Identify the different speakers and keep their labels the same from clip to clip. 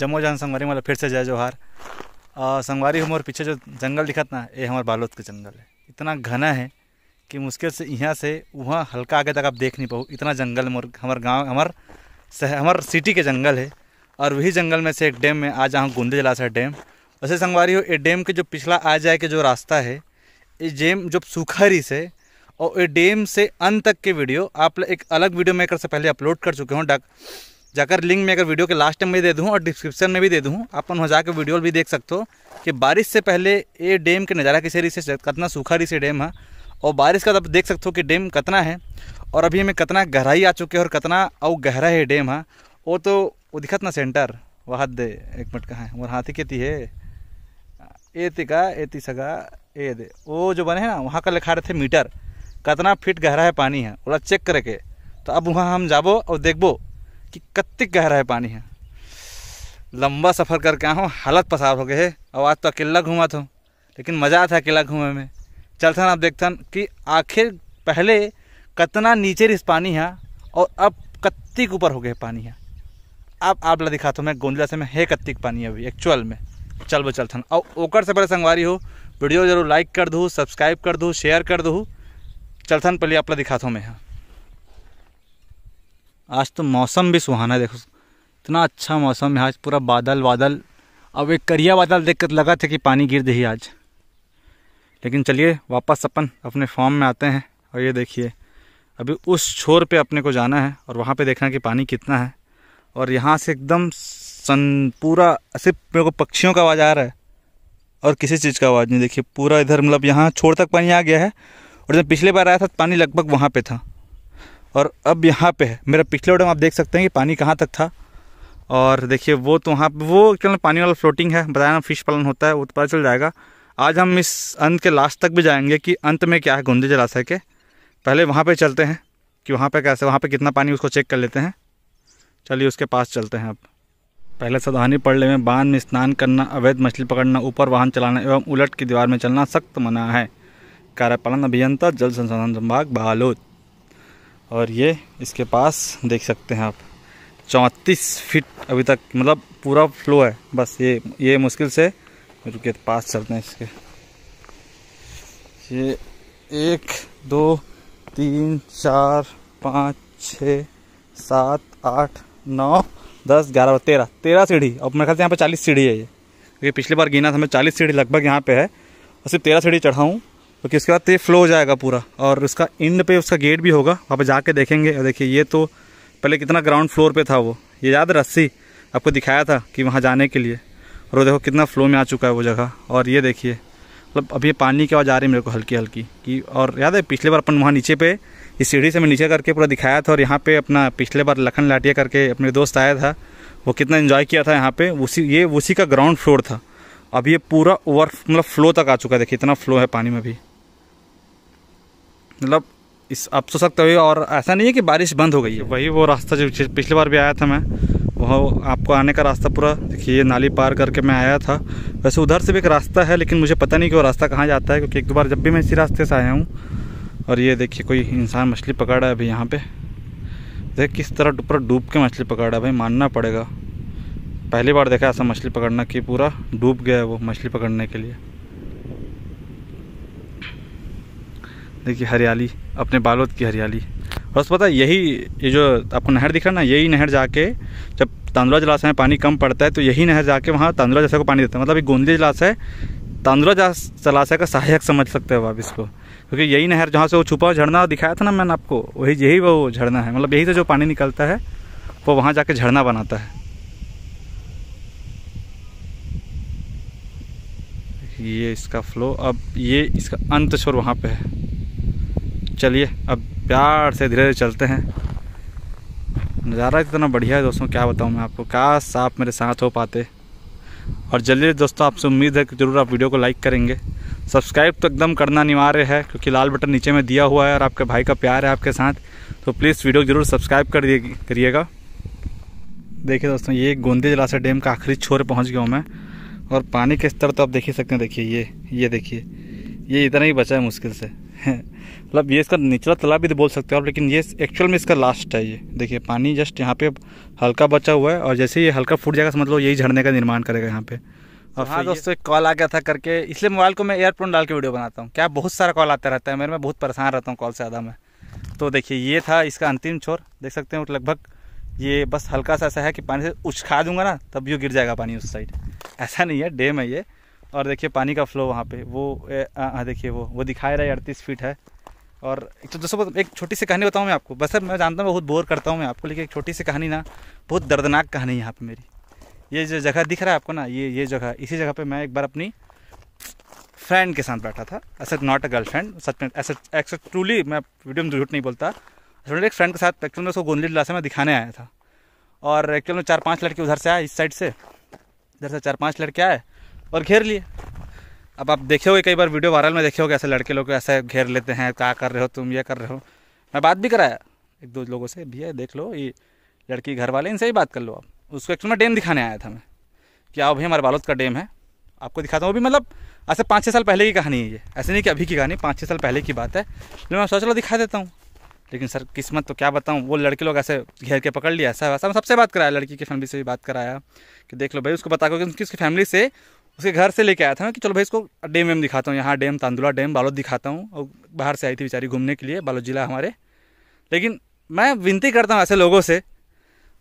Speaker 1: जम्मो जान संगवारी मतलब फिर से जय जोहार संगवारी हमारे पीछे जो जंगल दिखत ना ये हमारे बालोद के जंगल है इतना घना है कि मुश्किल से यहाँ से वहाँ हल्का आगे तक आप देख नहीं पाओ इतना जंगल मोर हमारे गाँव हमार हमार सिटी के जंगल है और वही जंगल में से एक डैम में आज यहाँ गुंदे जलाशय डैम वैसे संगवारी हो ये डैम के जो पिछला आ जाए के जो रास्ता है ये डैम जो रिस से और ये डैम से अंत तक के वीडियो आप एक अलग वीडियो मेकर से पहले अपलोड कर चुके हों डाक जाकर लिंक मैं अगर वीडियो के लास्ट टाइम में दे दूँ और डिस्क्रिप्शन में भी दे दूँ आप वहाँ जाकर वीडियो भी देख सकते हो कि बारिश से पहले ये डैम के नज़ारा किसे रही से कितना सूखा रही से डैम है और बारिश का आप देख सकते हो कि डैम कितना है और अभी हमें कितना गहराई आ चुकी है और कितना और गहरा है डैम है वो तो वो दिखत ना सेंटर वहाँ दे एक मिनट कहाँ है मोर हाथी कहती है ए तिका ए सगा ए दे वो जो बने हैं ना वहाँ का लिखा रहे थे मीटर कितना फिट गहरा है पानी है वो चेक करके तो अब वहाँ हम जाबो और देखबो कि कत्तिक गहरा है पानी है लंबा सफ़र करके हूँ हालत पसार हो गए है और आज तो अकेला घूमा था लेकिन मज़ा आता है अकेला घूमे में चलथन आप देखते कि आखिर पहले कितना नीचे रिस पानी है और अब कत्तिक ऊपर हो गए पानी है अब आप ला दिखाता हूँ मैं गोंदला से मैं है कत्तिक पानी अभी एक्चुअल में चल वो चलथन और ओकर से बड़े संगवारी हो वीडियो जरूर लाइक कर दूँ सब्सक्राइब कर दूँ शेयर कर दूँ चलथन पहले आप ला दिखाता हूँ मैं यहाँ आज तो मौसम भी सुहाना है देखो इतना अच्छा मौसम है आज पूरा बादल वादल अब एक करिया बादल देख कर लगा था कि पानी गिर दही आज लेकिन चलिए वापस अपन अपने फॉर्म में आते हैं और ये देखिए अभी उस छोर पे अपने को जाना है और वहाँ पे देखना कि पानी कितना है और यहाँ से एकदम सन पूरा सिर्फ मेरे को पक्षियों का आवाज़ आ रहा है और किसी चीज़ का आवाज़ नहीं देखिए पूरा इधर मतलब यहाँ छोर तक पानी आ गया है और जब पिछले बार आया था तो पानी लगभग वहाँ पर था और अब यहाँ पे है मेरा पिछले वीडियो में आप देख सकते हैं कि पानी कहाँ तक था और देखिए वो तो वहाँ वो एक्चुअल पानी वाला फ्लोटिंग है बताया ना फिश पालन होता है वो तो पता चल जाएगा आज हम इस अंत के लास्ट तक भी जाएंगे कि अंत में क्या है गोंदे जलाशय के पहले वहाँ पर चलते हैं कि वहाँ पर कैसे वहाँ पर कितना पानी उसको चेक कर लेते हैं चलिए उसके पास चलते हैं अब पहले सावधानी पड़ने में बांध में स्नान करना अवैध मछली पकड़ना ऊपर वाहन चलाना एवं उलट की दीवार में चलना सख्त मना है कार्यपालन अभियंता जल संसाधन संभाग बालोद और ये इसके पास देख सकते हैं आप चौंतीस फीट अभी तक मतलब पूरा फ्लो है बस ये ये मुश्किल से रुके पास चलते हैं इसके ये एक दो तीन चार पाँच छ सात आठ नौ दस ग्यारह तेरह तेरह सीढ़ी अब मेरे ख्याल से यहाँ पे चालीस सीढ़ी है ये क्योंकि पिछली बार गिना था मैं चालीस सीढ़ी लगभग यहाँ पे है और सिर्फ तेरह सीढ़ी चढ़ाऊँ क्योंकि उसके बाद तो ये फ्लो हो जाएगा पूरा और उसका इंड पे उसका गेट भी होगा वहाँ पर जाके देखेंगे देखिए ये तो पहले कितना ग्राउंड फ्लोर पे था वो ये याद रस्सी आपको दिखाया था कि वहाँ जाने के लिए और वो देखो कितना फ्लो में आ चुका है वो जगह और ये देखिए मतलब अभी पानी की आवाज़ आ रही है मेरे को हल्की हल्की कि और याद है पिछले बार अपन वहाँ नीचे पे इस सीढ़ी से मैं नीचे करके पूरा दिखाया था और यहाँ पे अपना पिछले बार लखन लाटिया करके अपने दोस्त आया था वो कितना इन्जॉय किया था यहाँ पे उसी ये उसी का ग्राउंड फ्लोर था अब ये पूरा ओवर मतलब फ्लो तक आ चुका है देखिए इतना फ्लो है पानी में भी मतलब इस आप सो सकते हो और ऐसा नहीं है कि बारिश बंद हो गई है वही वो रास्ता जो पिछली बार भी आया था मैं वह आपको आने का रास्ता पूरा देखिए नाली पार करके मैं आया था वैसे उधर से भी एक रास्ता है लेकिन मुझे पता नहीं कि वो रास्ता कहाँ जाता है क्योंकि एक दो बार जब भी मैं इसी रास्ते से आया हूँ और ये देखिए कोई इंसान मछली पकड़ रहा है अभी यहाँ पर देख किस तरह पूरा डूब के मछली पकड़ रहा है भाई मानना पड़ेगा पहली बार देखा ऐसा मछली पकड़ना कि पूरा डूब गया है वो मछली पकड़ने के लिए देखिए हरियाली अपने बालोद की हरियाली और उसको पता यही ये जो आपको नहर दिख रहा है ना यही नहर जाके जब तांदुरा जलाशय में पानी कम पड़ता है तो यही नहर जाके वहाँ तांदुरा जलाशय को पानी देता है मतलब ये गोंदली जलाशय तांदुला जलाशय का सहायक समझ सकते हो आप इसको क्योंकि यही नहर जहाँ से वो छुपा हुआ झरना दिखाया था ना मैंने आपको वही यही वो झरना है मतलब यही से तो जो पानी निकलता है वो वहाँ जाके झरना बनाता है ये इसका फ्लो अब ये इसका अंत छोर वहाँ पे है चलिए अब प्यार से धीरे धीरे चलते हैं नज़ारा इतना बढ़िया है दोस्तों क्या बताऊँ मैं आपको काश आप मेरे साथ हो पाते और जल्दी दोस्तों आपसे उम्मीद है कि ज़रूर आप वीडियो को लाइक करेंगे सब्सक्राइब तो एकदम करना अनिवार्य है क्योंकि लाल बटन नीचे में दिया हुआ है और आपके भाई का प्यार है आपके साथ तो प्लीज़ वीडियो को ज़रूर सब्सक्राइब कर करिएगा देखिए दोस्तों ये गोंदी जलाशय डैम का आखिरी छोर पहुँच गया हूँ मैं और पानी के स्तर तो आप देख ही सकते हैं देखिए ये ये देखिए ये इतना ही बचा है मुश्किल से मतलब ये इसका निचला तला भी तो बोल सकते हो आप लेकिन ये एक्चुअल में इसका लास्ट है ये देखिए पानी जस्ट यहाँ पे हल्का बचा हुआ है और जैसे ये हल्का फूट जाएगा समझ लो यही झरने का निर्माण करेगा यहाँ पे और हाँ दोस्तों एक कॉल आ गया था करके इसलिए मोबाइल को मैं एयरफोन डाल के वीडियो बनाता हूँ क्या बहुत सारा कॉल आता रहता है मेरे में बहुत परेशान रहता हूँ कॉल से ज़्यादा मैं तो देखिए ये था इसका अंतिम छोर देख सकते हैं लगभग ये बस हल्का सा ऐसा है कि पानी से उछखा दूंगा ना तब यू गिर जाएगा पानी उस साइड ऐसा नहीं है डेम है ये और देखिए पानी का फ्लो वहाँ पे वो हाँ देखिए वो वो दिखा रहा है अड़तीस फीट है और एक तो दोस्तों एक छोटी सी कहानी बताऊँ मैं आपको बस सर मैं जानता हूँ बहुत बोर करता हूँ मैं आपको लेकिन एक छोटी सी कहानी ना बहुत दर्दनाक कहानी यहाँ पर मेरी ये जो जगह दिख रहा है आपको ना ये ये जगह इसी जगह पर मैं एक बार अपनी फ्रेंड के साथ बैठा था ऐसा नॉट अ गर्लफ्रेंड सच में ऐसा एक्सेट ट्रूली मैं वीडियो में झूठ नहीं बोलता एक फ्रेंड के साथ एक्चुअल में उसको गोंदली डला से मैं दिखाने आया था और एक्चुअल में चार पांच लड़के उधर से आए इस साइड से इधर से चार पांच लड़के आए और घेर लिए अब आप देखे हो कई बार वीडियो वायरल में देखे हो ऐसे लड़के लोग ऐसे घेर लेते हैं क्या कर रहे हो तुम ये कर रहे हो मैं बात भी कराया एक दो लोगों से भैया देख लो ये लड़की घर वाले इनसे ही बात कर लो आप उसको एक्चुअली तो में डैम दिखाने आया था मैं कि आओ भैया हमारे बालोद का डैम है आपको दिखाता हूँ वो भी मतलब ऐसे पाँच छः साल पहले की कहानी है ये ऐसे नहीं कि अभी की कहानी पाँच छः साल पहले की बात है लेकिन मैं सोच लो दिखा देता हूँ लेकिन सर किस्मत तो क्या बताऊँ वो लड़के लोग ऐसे घेर के पकड़ लिया ऐसा वैसा मैं सबसे बात कराया लड़की की फैमिली से भी बात कराया कि देख लो भाई उसको बता कर उसकी फैमिली से उसके घर से लेके आया था ना कि चलो भाई इसको डैम वैम दिखाता हूँ यहाँ डैम तांदुला डैम बालोद दिखाता हूँ और बाहर से आई थी बेचारी घूमने के लिए बालोद ज़िला हमारे लेकिन मैं विनती करता हूँ ऐसे लोगों से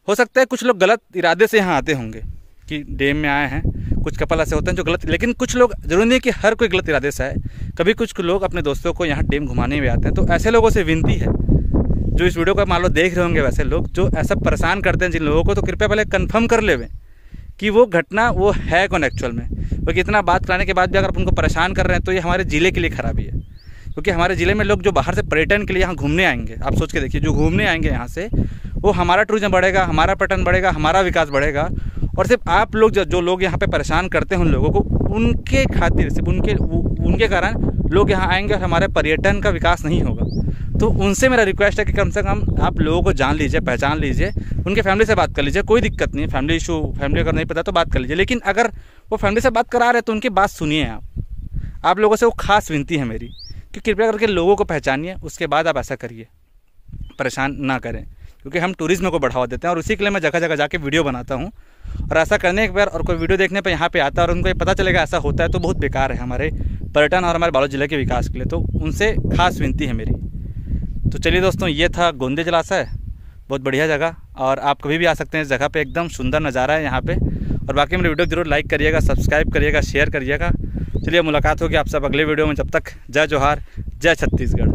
Speaker 1: हो सकता है कुछ लोग गलत इरादे से यहाँ आते होंगे कि डैम में आए हैं कुछ कपल ऐसे होते हैं जो गलत लेकिन कुछ लोग जरूरी नहीं है कि हर कोई गलत इरादे से आए कभी कुछ लोग अपने दोस्तों को यहाँ डैम घुमाने भी आते हैं तो ऐसे लोगों से विनती है जो इस वीडियो का मान लो देख रहे होंगे वैसे लोग जो ऐसा परेशान करते हैं जिन लोगों को तो कृपया पहले कन्फर्म कर ले कि वो घटना वो है कौन एक्चुअल में क्योंकि इतना बात कराने के बाद भी अगर आप उनको परेशान कर रहे हैं तो ये हमारे ज़िले के लिए खराबी है क्योंकि हमारे ज़िले में लोग जो बाहर से पर्यटन के लिए यहाँ घूमने आएंगे आप सोच के देखिए जो घूमने आएंगे यहाँ से वो हमारा टूरिज्म बढ़ेगा हमारा पर्यटन बढ़ेगा हमारा विकास बढ़ेगा और सिर्फ आप लोग जो लोग यहाँ पर परेशान करते हैं उन लोगों को उनके खातिर सिर्फ उनके उनके कारण लोग यहाँ आएंगे और हमारे पर्यटन का विकास नहीं होगा तो उनसे मेरा रिक्वेस्ट है कि कम से कम आप लोगों को जान लीजिए पहचान लीजिए उनके फैमिली से बात कर लीजिए कोई दिक्कत नहीं फैमिली इशू फैमिली अगर नहीं पता तो बात कर लीजिए लेकिन अगर वो फैमिली से बात करा रहे हैं तो उनकी बात सुनिए आप आप लोगों से वो खास विनती है मेरी कि कृपया करके लोगों को पहचानिए उसके बाद आप ऐसा करिए परेशान ना करें क्योंकि हम टूरिज्म को बढ़ावा देते हैं और उसी के लिए मैं जगह जगह जाके वीडियो बनाता हूँ और ऐसा करने के बाद और कोई वीडियो देखने पर यहाँ पे आता है और उनको ये पता चलेगा ऐसा होता है तो बहुत बेकार है हमारे पर्यटन और हमारे बालोद ज़िले के विकास के लिए तो उनसे खास विनती है मेरी तो चलिए दोस्तों ये था गोंदे जलाशय बहुत बढ़िया जगह और आप कभी भी आ सकते हैं इस जगह पे एकदम सुंदर नज़ारा है यहाँ पे और बाकी मेरे वीडियो जरूर लाइक करिएगा सब्सक्राइब करिएगा शेयर करिएगा चलिए मुलाकात होगी आप सब अगले वीडियो में जब तक जय जोहार जय छत्तीसगढ़